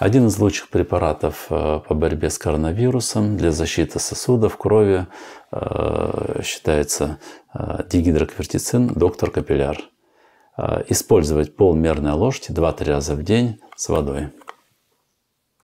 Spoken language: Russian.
Один из лучших препаратов э, по борьбе с коронавирусом для защиты сосудов крови э, считается э, дигидроквертицин доктор капилляр. Использовать полмерной ложки 2-3 раза в день с водой.